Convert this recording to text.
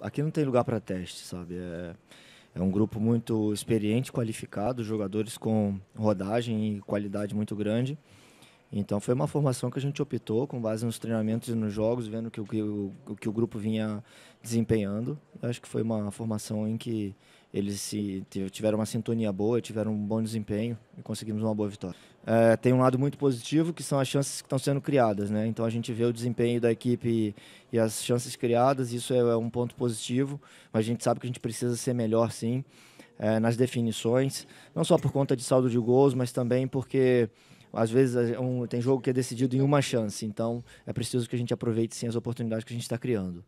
Aqui não tem lugar para teste, sabe? É, é um grupo muito experiente, qualificado, jogadores com rodagem e qualidade muito grande. Então foi uma formação que a gente optou com base nos treinamentos e nos jogos, vendo que o que o, que o grupo vinha desempenhando. Eu acho que foi uma formação em que eles se, tiveram uma sintonia boa, tiveram um bom desempenho e conseguimos uma boa vitória. É, tem um lado muito positivo que são as chances que estão sendo criadas, né? Então a gente vê o desempenho da equipe e, e as chances criadas, isso é, é um ponto positivo, mas a gente sabe que a gente precisa ser melhor, sim, é, nas definições, não só por conta de saldo de gols, mas também porque às vezes é, é um, tem jogo que é decidido em uma chance. Então é preciso que a gente aproveite sim as oportunidades que a gente está criando.